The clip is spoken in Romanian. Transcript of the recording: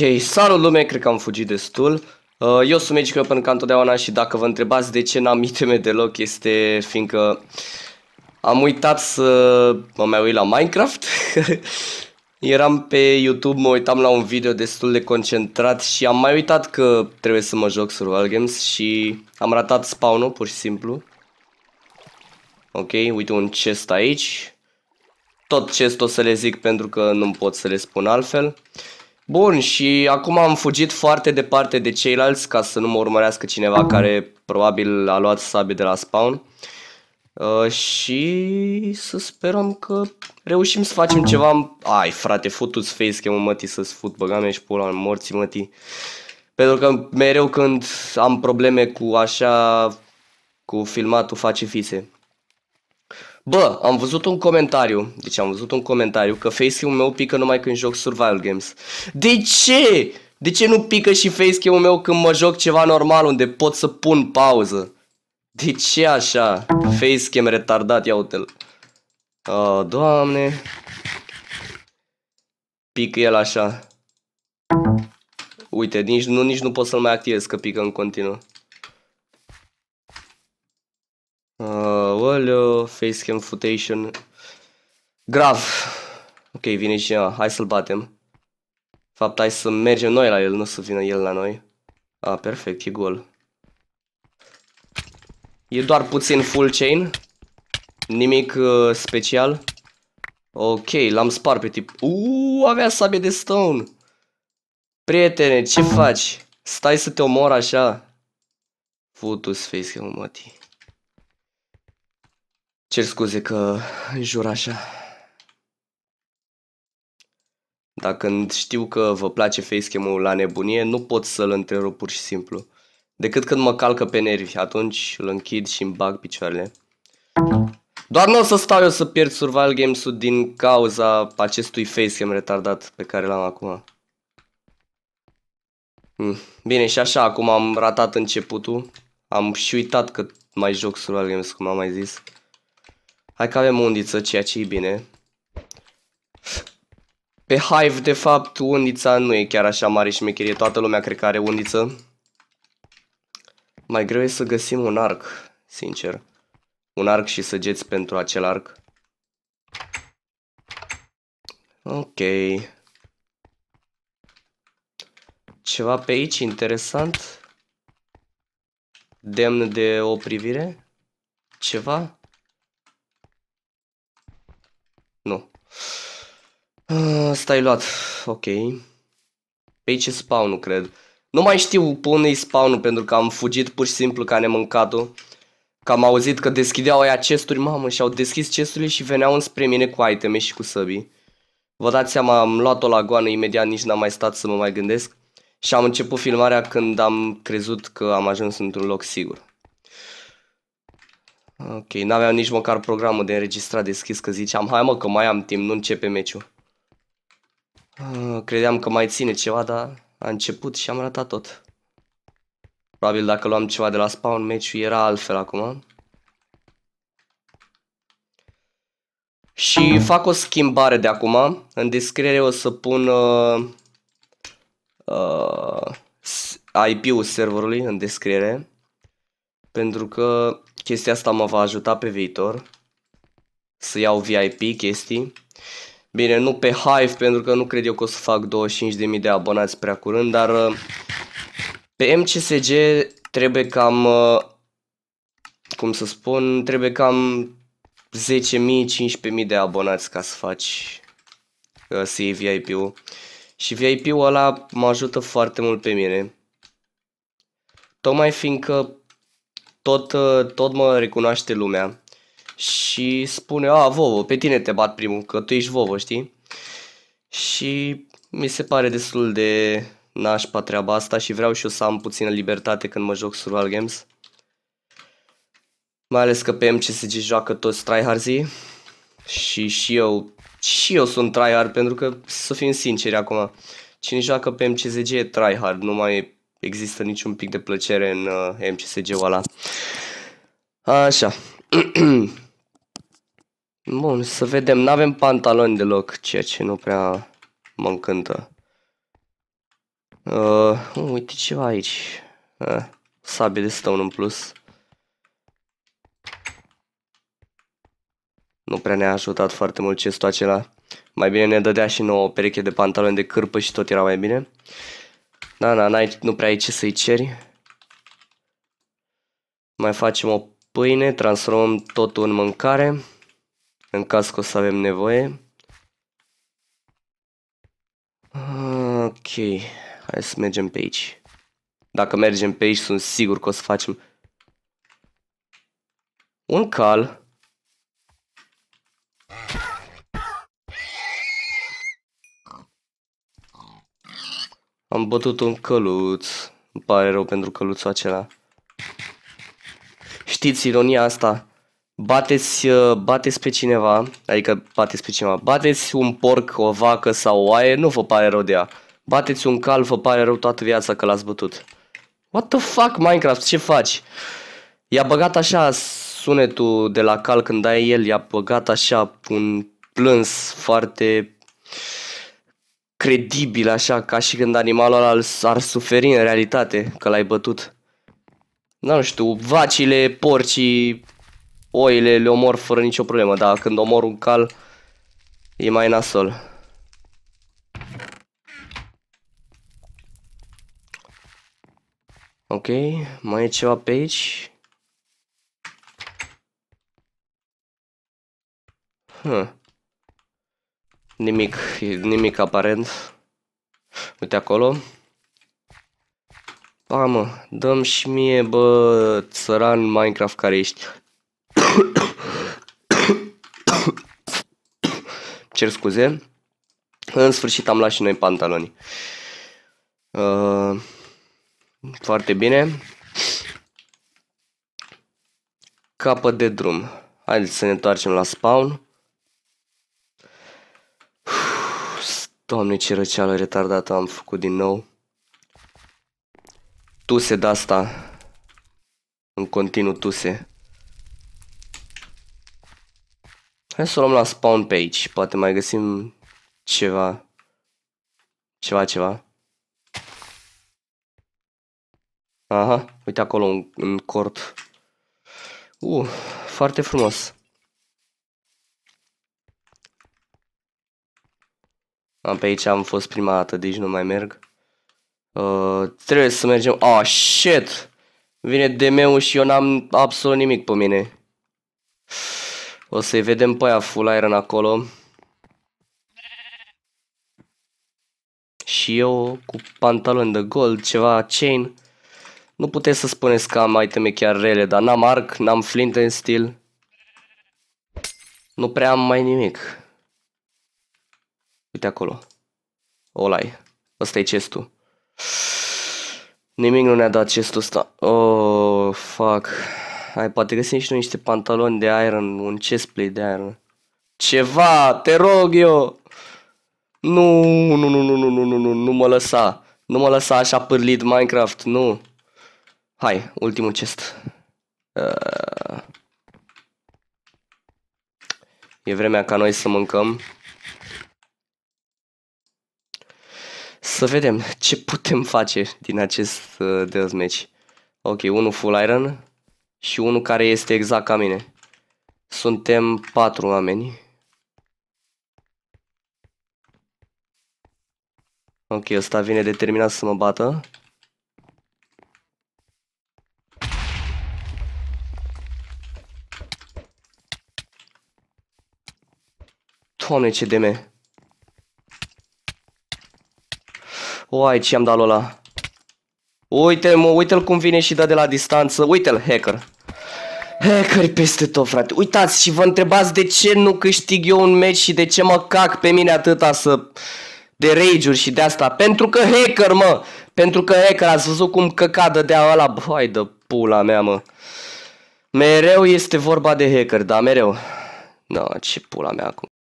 Ok, salut lume, cred că am fugit destul. Uh, eu sunt Magic Weapon ca întotdeauna și dacă vă întrebați de ce n-am iteme deloc este fiindcă am uitat să mă mai uit la Minecraft. Eram pe YouTube, mă uitam la un video destul de concentrat și am mai uitat că trebuie să mă joc survival games și am ratat spawn-ul pur și simplu. Ok, uite un chest aici. Tot chest o să le zic pentru că nu pot să le spun altfel. Bun, și acum am fugit foarte departe de ceilalți ca să nu mă urmărească cineva care probabil a luat sabie de la spawn. Uh, și să sperăm că reușim să facem ceva. Ai, frate, futu-ți că mă mătii, să-ți fut băgame și pula în morții, mătii. Pentru că mereu când am probleme cu așa, cu filmatul face fise. Bă, am văzut un comentariu, deci am văzut un comentariu că facecam-ul meu pică numai când joc survival games. De ce? De ce nu pică și facecam-ul meu când mă joc ceva normal unde pot să pun pauză? De ce așa? Facecam retardat, ia uite-l. Oh, doamne. Pică el așa. Uite, nici nu, nici nu pot să-l mai activez că pică în continuu. Aoleo, facecam footation. Grav. Ok, vine și ea. Hai să-l batem. Fapt, hai să mergem noi la el, nu să vină el la noi. A, perfect, e gol. E doar puțin full chain. Nimic uh, special. Ok, l-am spart pe tip. Uuu, avea sabie de stone. Prietene, ce faci? Stai să te omor așa. Futus facecam-ul, mătii. Cer scuze că jur așa. Dar când știu că vă place facecam-ul la nebunie, nu pot să-l întrerup pur și simplu. Decât când mă calcă pe nervi, atunci îl închid și îmi bag picioarele. Doar nu o să stau eu să pierd survival games-ul din cauza acestui facecam retardat pe care l-am acum. Hmm. Bine, și așa, acum am ratat începutul. Am și uitat că mai joc survival games, cum am mai zis. Hai că avem undiță, ceea ce e bine. Pe Hive, de fapt, undița nu e chiar așa mare și mecherie. Toată lumea cred că are undiță. Mai greu e să găsim un arc, sincer. Un arc și săgeți pentru acel arc. Ok. Ceva pe aici interesant? Demn de o privire? Ceva? Nu. Ah, stai luat. Ok. Pe aici e spawn cred. Nu mai știu pe unde spawn pentru că am fugit pur și simplu ca nemâncatul. Că am auzit că deschideau aia chesturi, mamă, și au deschis chesturile și veneau înspre mine cu iteme și cu săbii. Vă dați seama, am luat-o la goană imediat, nici n-am mai stat să mă mai gândesc. Și am început filmarea când am crezut că am ajuns într-un loc sigur. Ok, n-aveam nici măcar programul de înregistrat deschis că ziceam, hai mă că mai am timp, nu începe meciul. Uh, credeam că mai ține ceva, dar a început și am ratat tot. Probabil dacă luam ceva de la spawn, meciul era altfel acum. Și fac o schimbare de acum. În descriere o să pun uh, uh, IP-ul serverului în descriere. Pentru că Chestia asta mă va ajuta pe viitor să iau VIP chestii. Bine, nu pe Hive, pentru că nu cred eu că o să fac 25.000 de abonați prea curând, dar uh, pe MCSG trebuie cam, uh, cum să spun, trebuie cam 10.000-15.000 de abonați ca să faci uh, să iei VIP-ul. Și VIP-ul ăla mă ajută foarte mult pe mine. Tocmai fiindcă tot, tot mă recunoaște lumea și spune, a, Vovo, pe tine te bat primul, că tu ești Vovo, știi? Și mi se pare destul de nașpa treaba asta și vreau și eu să am puțină libertate când mă joc survival games. Mai ales că pe MCSG joacă toți tryhardzi și și eu, și eu sunt tryhard pentru că să fim sinceri acum, cine joacă pe MCSG e tryhard, nu mai există niciun pic de plăcere în uh, MCSG-ul ăla. Așa. Bun, să vedem. N-avem pantaloni deloc, ceea ce nu prea mă încântă. Uh, uh uite ceva aici. Uh, sabie de stone în plus. Nu prea ne-a ajutat foarte mult chestul acela. Mai bine ne dădea și nouă o pereche de pantaloni de cârpă și tot era mai bine. Uh, Na, na, n-ai, nu prea ai ce să-i ceri. Mai facem o pâine, transformăm totul în mâncare, în caz că o să avem nevoie. Ok, hai să mergem pe aici. Dacă mergem pe aici, sunt sigur că o să facem un cal. Am bătut un căluț. Îmi pare rău pentru căluțul acela. Știți ironia asta? Bateți, uh, bateți pe cineva, adică bateți pe cineva, bateți un porc, o vacă sau o aie, nu vă pare rău de ea. Bateți un cal, vă pare rău toată viața că l-ați bătut. What the fuck, Minecraft, ce faci? I-a băgat așa sunetul de la cal când dai el, i-a băgat așa un plâns foarte credibil așa, ca și când animalul ăla ar suferi în realitate că l-ai bătut. nu știu, vacile, porcii, oile le omor fără nicio problemă, dar când omor un cal e mai nasol. Ok, mai e ceva pe aici? Huh. Nimic, nimic aparent. Uite acolo. Pa, mă, dăm și mie, bă, țăran Minecraft care ești. Cer scuze. În sfârșit am luat și noi pantaloni. Uh, foarte bine. Capă de drum. Haideți să ne întoarcem la spawn. Doamne, ce răceală retardată am făcut din nou. Tuse de asta. În continuu tuse. Hai să o luăm la spawn pe aici. Poate mai găsim ceva. Ceva, ceva. Aha, uite acolo un, un cort. Uh, foarte frumos. Am pe aici am fost prima dată, deci nu mai merg. Uh, trebuie să mergem... Ah, oh, shit! Vine DM-ul și eu n-am absolut nimic pe mine. O să-i vedem pe aia full iron acolo. Și eu cu pantalon de gold, ceva chain. Nu puteți să spuneți că am iteme chiar rele, dar n-am arc, n-am flint în stil. Nu prea am mai nimic. Uite acolo. Olai. asta e chestul. Nimic nu ne-a dat chestul ăsta. Oh, fuck. Hai, poate găsim și noi niște pantaloni de iron, un chestplate de iron. Ceva, te rog eu! Nu, nu, nu, nu, nu, nu, nu, nu, nu mă lăsa. Nu mă lăsa așa pârlit Minecraft, nu. Hai, ultimul chest. Uh... E vremea ca noi să mâncăm. Să vedem ce putem face din acest uh, death match. Ok, unul full iron și unul care este exact ca mine. Suntem patru oameni. Ok, ăsta vine determinat să mă bată. Doamne, ce deme! Uai, ce-am dat ăla. Uite, mă, uite-l cum vine și dă de la distanță. Uite-l, hacker. Hacker peste tot, frate. Uitați și vă întrebați de ce nu câștig eu un meci și de ce mă cac pe mine atâta să... De rage și de asta. Pentru că hacker, mă! Pentru că hacker, ați văzut cum căcadă de ăla. Băi, de pula mea, mă. Mereu este vorba de hacker, da, mereu. No, ce pula mea acum.